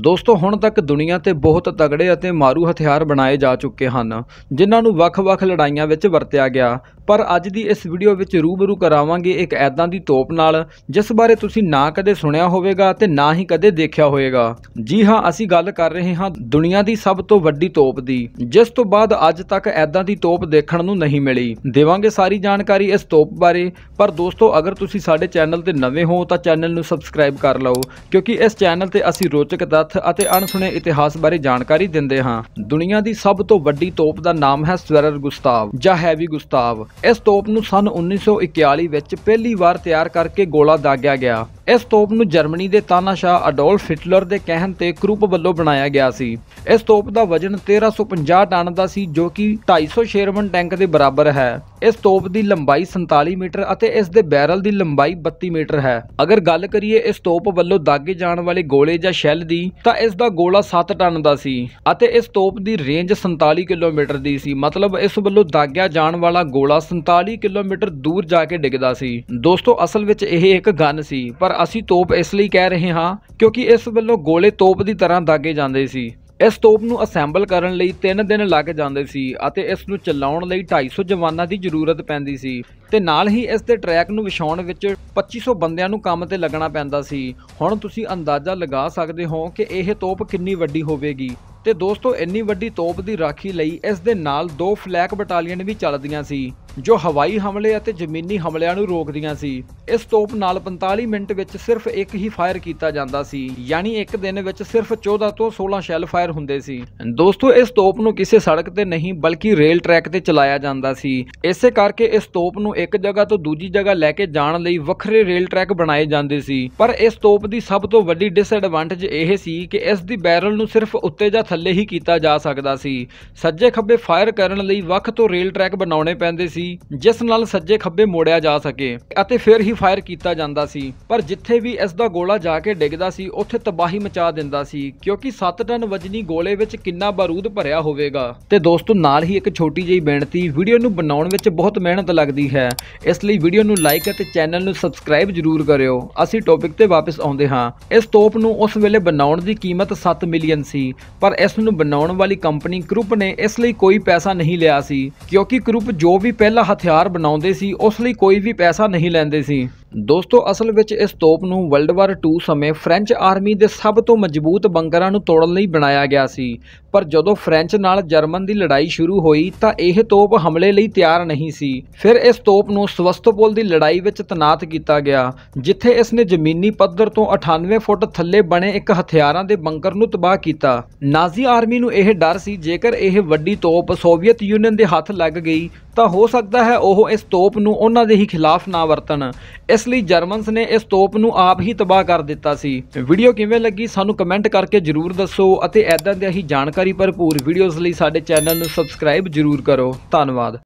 ਦੋਸਤੋ ਹੁਣ ਤੱਕ ਦੁਨੀਆ ਤੇ ਬਹੁਤ ਤਗੜੇ ਅਤੇ ਮਾਰੂ ਹਥਿਆਰ ਬਣਾਏ ਜਾ ਚੁੱਕੇ ਹਨ ਜਿਨ੍ਹਾਂ ਨੂੰ ਵੱਖ-ਵੱਖ ਲੜਾਈਆਂ ਵਿੱਚ ਵਰਤਿਆ ਗਿਆ ਪਰ ਅੱਜ ਦੀ ਇਸ ਵੀਡੀਓ ਵਿੱਚ ਰੂਬਰੂ ਕਰਾਵਾਂਗੇ ਇੱਕ ਐਦਾਂ ਦੀ ਤੋਪ ਨਾਲ ਜਿਸ ਬਾਰੇ ਤੁਸੀਂ ਨਾ ਕਦੇ ਸੁਣਿਆ ਹੋਵੇਗਾ ਤੇ ਨਾ ਹੀ ਕਦੇ ਦੇਖਿਆ ਹੋਵੇਗਾ ਜੀ ਹਾਂ ਅਸੀਂ ਗੱਲ ਕਰ ਰਹੇ ਹਾਂ ਦੁਨੀਆ ਦੀ ਸਭ ਤੋਂ ਵੱਡੀ ਤੋਪ ਦੀ ਜਿਸ ਤੋਂ ਬਾਅਦ ਅੱਜ ਤੱਕ ਐਦਾਂ ਦੀ ਤੋਪ ਦੇਖਣ ਨੂੰ ਨਹੀਂ ਮਿਲੀ ਦੇਵਾਂਗੇ ਸਾਰੀ ਜਾਣਕਾਰੀ ਇਸ ਤੋਪ ਬਾਰੇ ਪਰ ਦੋਸਤੋ ਅਗਰ ਤੁਸੀਂ ਸਾਡੇ ਚੈਨਲ ਤੇ ਨਵੇਂ ਹੋ ਤਾਂ ਚੈਨਲ ਨੂੰ ਸਬਸਕ੍ਰਾਈਬ ਕਰ ਲਓ ਕਿਉਂਕਿ ਇਸ ਚੈਨਲ ਤੇ ਅਸੀਂ ਰੋਚਕ ਤੱਥ ਅਤੇ ਅਣਸੁਣੇ ਇਤਿਹਾਸ ਬਾਰੇ ਜਾਣਕਾਰੀ ਦਿੰਦੇ ਹਾਂ ਦੁਨੀਆ ਦੀ ਸਭ ਤੋਂ ਵੱਡੀ ਤੋਪ ਦਾ ਨਾਮ ਹੈ ਸਵੈਰਰ ਗੁਸਤਾਵ ਜਾਂ ਹੈਵੀ ਗੁਸਤਾਵ ਇਸ ਤੋਪ ਨੂੰ ਸਨ 1941 ਵਿੱਚ ਪਹਿਲੀ ਵਾਰ ਤਿਆਰ ਕਰਕੇ ਗੋਲਾ ਦਾਗਿਆ ਗਿਆ ਇਸ ਤੋਪ ਨੂੰ ਜਰਮਨੀ ਦੇ ਤਾਨਾਸ਼ਾਹ ਅਡੋਲਫ ਹਿਟਲਰ ਦੇ ਕਹਿਣ ਤੇ ਕਰੂਪ ਵੱਲੋਂ ਬਣਾਇਆ ਗਿਆ ਸੀ ਇਸ ਤੋਪ ਦਾ ਵਜ਼ਨ 1350 ਟਨ ਦਾ ਸੀ ਜੋ ਕਿ 250 ਸ਼ੇਰਮਨ ਟੈਂਕ ਦੇ ਬਰਾਬਰ ਹੈ ਇਸ ਤੋਪ ਦੀ ਲੰਬਾਈ 47 ਮੀਟਰ ਅਤੇ ਇਸ ਦੇ ਬੈਰਲ ਦੀ ਲੰਬਾਈ 32 ਮੀਟਰ ਹੈ ਅਗਰ ਗੱਲ ਕਰੀਏ ਇਸ ਤੋਪ ਵੱਲੋਂ ਦਾਗੇ ਜਾਣ ਵਾਲੇ ਗੋਲੇ ਜਾਂ ਸ਼ੈੱਲ ਦੀ ਤਾਂ ਇਸ ਦਾ ਗੋਲਾ 7 ਟਨ ਦਾ ਸੀ ਅਤੇ ਇਸ ਤੋਪ ਦੀ ਰੇਂਜ 47 ਕਿਲੋਮੀਟਰ ਦੀ ਸੀ ਮਤਲਬ ਇਸ ਵੱਲੋਂ ਦਾਗਿਆ ਜਾਣ ਵਾਲਾ ਗੋਲਾ 47 ਕਿਲੋਮੀਟਰ ਦੂਰ ਜਾ ਕੇ ਡਿੱਗਦਾ ਸੀ ਦੋਸਤੋ ਅਸਲ ਵਿੱਚ ਇਹ ਇੱਕ ਗਨ ਸੀ ਪਰ ਅਸੀਂ ਤੋਪ ਇਸ ਲਈ ਕਹਿ ਰਹੇ ਹਾਂ ਕਿਉਂਕਿ ਇਸ ਵੱਲੋਂ ਗੋਲੇ ਤੋਪ ਦੀ ਤਰ੍ਹਾਂ ਦਾਗੇ ਜਾਂਦੇ ਸੀ ਇਸ ਤੋਪ ਨੂੰ ਅਸੈਂਬਲ ਕਰਨ ਲਈ 3 ਦਿਨ ਲੱਗ ਜਾਂਦੇ ਸੀ ਅਤੇ ਇਸ ਨੂੰ ਚਲਾਉਣ ਲਈ 250 ਜਵਾਨਾਂ ਦੀ ਜ਼ਰੂਰਤ ਪੈਂਦੀ ਸੀ ਤੇ ਨਾਲ ਹੀ ਇਸ ਦੇ ਟਰੈਕ ਨੂੰ ਵਿਛਾਉਣ ਵਿੱਚ 2500 ਬੰਦਿਆਂ ਨੂੰ ਕੰਮ ਤੇ ਲੱਗਣਾ ਪੈਂਦਾ ਸੀ ਹੁਣ ਤੁਸੀਂ ਅੰਦਾਜ਼ਾ ਲਗਾ ਸਕਦੇ ਹੋ ਕਿ ਇਹ ਤੋਪ ਕਿੰਨੀ ਵੱਡੀ ਹੋਵੇਗੀ ਤੇ ਦੋਸਤੋ ਇੰਨੀ ਵੱਡੀ ਤੋਪ ਦੀ ਰਾਖੀ ਲਈ ਇਸ ਦੇ ਨਾਲ ਦੋ ਫਲੈਕ ਬਟਾਲੀਅਨ ਵੀ ਚੱਲਦੀਆਂ ਸੀ ਜੋ ਹਵਾਈ ਹਮਲੇ ਅਤੇ ਜ਼ਮੀਨੀ ਹਮਲਿਆਂ ਨੂੰ ਰੋਕਦੀਆਂ ਸੀ ਇਸ ਤੋਪ ਨਾਲ 45 ਮਿੰਟ ਵਿੱਚ ਸਿਰਫ ਇੱਕ ਹੀ ਫਾਇਰ ਕੀਤਾ ਜਾਂਦਾ ਸੀ ਯਾਨੀ ਇੱਕ ਦਿਨ ਵਿੱਚ ਸਿਰਫ 14 ਤੋਂ 16 ਸ਼ੈਲ ਫਾਇਰ ਹੁੰਦੇ ਸੀ ਦੋਸਤੋ ਇਸ ਤੋਪ ਨੂੰ ਕਿਸੇ ਸੜਕ ਤੇ ਨਹੀਂ ਬਲਕਿ ਰੇਲ ਟਰੈਕ ਤੇ ਚਲਾਇਆ ਜਾਂਦਾ ਸੀ ਇਸੇ ਕਰਕੇ ਇਸ ਤੋਪ ਨੂੰ ਇੱਕ ਜਗ੍ਹਾ ਤੋਂ ਦੂਜੀ ਜਗ੍ਹਾ ਲੈ ਕੇ ਜਾਣ ਲਈ ਵੱਖਰੇ ਰੇਲ ਟਰੈਕ ਬਣਾਏ ਜਾਂਦੇ ਸੀ ਪਰ ਇਸ ਤੋਪ ਦੀ ਸਭ ਤੋਂ ਵੱਡੀ ਡਿਸਐਡਵਾਂਟੇਜ ਇਹ ਸੀ ਕਿ ਇਸ ਦੀ ਬੈਰਲ ਨੂੰ ਸਿਰਫ ਉੱਤੇ ਜਾਂ ਥੱਲੇ ਹੀ ਕੀਤਾ ਜਾ ਸਕਦਾ ਸੀ ਸੱਜੇ ਖੱਬੇ ਫਾਇਰ ਕਰਨ ਲਈ ਵੱਖ ਤੋਂ ਰੇਲ ਟਰੈਕ ਬਣਾਉਣੇ ਪੈਂਦੇ ਸੀ ਸੀ ਜਿਸ ਨਾਲ ਸੱਜੇ ਖੱਬੇ ਮੋੜਿਆ ਜਾ ਸਕੇ ਅਤੇ ਫਿਰ ਹੀ ਫਾਇਰ ਕੀਤਾ ਜਾਂਦਾ ਸੀ ਪਰ ਜਿੱਥੇ ਵੀ ਇਸ ਦਾ ਗੋਲਾ ਜਾ ਕੇ ਡਿੱਗਦਾ ਸੀ ਉੱਥੇ ਤਬਾਹੀ ਮਚਾ ਦਿੰਦਾ ਸੀ ਕਿਉਂਕਿ 7 ਟਨ ਵਜਨੀ ਗੋਲੇ ਵਿੱਚ ਕਿੰਨਾ ਬਾਰੂਦ ਭਰਿਆ ਹੋਵੇਗਾ ਤੇ ਦੋਸਤੋ ਨਾਲ ਹੀ ਇੱਕ ਛੋਟੀ ਜਿਹੀ ਬੇਨਤੀ ਵੀਡੀਓ ਨੂੰ ਬਣਾਉਣ ਵਿੱਚ ਬਹੁਤ ਮਿਹਨਤ ਲੱਗਦੀ ਹੈ ਇਸ ਲਈ ਵੀਡੀਓ ਨੂੰ ਲਾਈਕ ਅਤੇ ਚੈਨਲ ਨੂੰ ਸਬਸਕ੍ਰਾਈਬ ਜ਼ਰੂਰ ਕਰਿਓ ਅਸੀਂ ਟੌਪਿਕ ਤੇ ਵਾਪਸ ਆਉਂਦੇ ਹਾਂ ਇਸ ਤੋਪ ਨੂੰ ਉਸ ਵੇਲੇ ਬਣਾਉਣ ਦੀ ਕੀਮਤ 7 ਮਿਲੀਅਨ ਸੀ ਪਰ ਇਸ ਨੂੰ ਬਣਾਉਣ ਵਾਲੀ ਕੰਪਨੀ ਗਰੁੱਪ ਨੇ ਇਸ ਲਈ ਕੋਈ ਪੈਸਾ ਨਹੀਂ ਲਿਆ ਸੀ ਕਿਉਂਕਿ ਗਰੁੱਪ ਜੋ ਵੀ ਪਹਿਲਾਂ ਪਹਿਲਾਂ ਹਥਿਆਰ ਬਣਾਉਂਦੇ ਸੀ ਉਸ ਲਈ ਕੋਈ ਵੀ ਪੈਸਾ ਨਹੀਂ ਲੈਂਦੇ ਸੀ ਦੋਸਤੋ ਅਸਲ ਵਿੱਚ ਇਸ ਤੋਪ ਨੂੰ ਵਰਲਡ ਵਾਰ 2 ਸਮੇਂ ਫ੍ਰੈਂਚ ਆਰਮੀ ਦੇ ਸਭ ਤੋਂ ਮਜ਼ਬੂਤ ਬੰਕਰਾਂ ਨੂੰ ਤੋੜਨ ਲਈ ਬਣਾਇਆ ਗਿਆ ਸੀ ਪਰ ਜਦੋਂ ਫ੍ਰੈਂਚ ਨਾਲ ਜਰਮਨ ਦੀ ਲੜਾਈ ਸ਼ੁਰੂ ਹੋਈ ਤਾਂ ਇਹ ਤੋਪ ਹਮਲੇ ਲਈ ਤਿਆਰ ਨਹੀਂ ਸੀ ਫਿਰ ਇਸ ਤੋਪ ਨੂੰ ਸਵਸਤੋਪੋਲ ਦੀ ਲੜਾਈ ਵਿੱਚ ਤਨਾਤ ਕੀਤਾ ਗਿਆ ਜਿੱਥੇ ਇਸ ਨੇ ਜ਼ਮੀਨੀ ਪੱਧਰ ਤੋਂ 98 ਫੁੱਟ ਥੱਲੇ ਬਣੇ ਇੱਕ ਹਥਿਆਰਾਂ ਦੇ ਬੰਕਰ ਨੂੰ ਤਬਾਹ ਕੀਤਾ ਨਾਜ਼ੀ ਆਰਮੀ ਨੂੰ ਇਹ ਡਰ ਸੀ ਜੇਕਰ ਇਹ ਵੱਡੀ ਤੋਪ ਸੋਵੀਅਤ ਯੂਨੀਅਨ ਦੇ ਹੱਥ ਲੱਗ ਗਈ ਤਾਂ ਹੋ ਸਕਦਾ ਹੈ ਉਹ ਇਸ ਤੋਪ ਨੂੰ ਉਹਨਾਂ ਦੇ ਹੀ ਖਿਲਾਫ ਨਾ ਵਰਤਣ ਇਸ ਲਈ ਜਰਮਨਸ ਨੇ ਇਸ ਤੋਪ ਨੂੰ ਆਪ ਹੀ ਤਬਾਹ ਕਰ ਦਿੱਤਾ ਸੀ ਵੀਡੀਓ ਕਿਵੇਂ ਲੱਗੀ ਸਾਨੂੰ ਕਮੈਂਟ ਕਰਕੇ ਜਰੂਰ ਦੱਸੋ ਅਤੇ ਐਦਾਂ ਦੇ ਹੀ ਜਾਣਕਾਰੀ ਜਾਣਕਾਰੀ ਭਰਪੂਰ ਵੀਡੀਓਜ਼ ਲਈ ਸਾਡੇ ਚੈਨਲ ਨੂੰ ਸਬਸਕ੍ਰਾਈਬ ਜ਼ਰੂਰ ਕਰੋ ਧੰਨਵਾਦ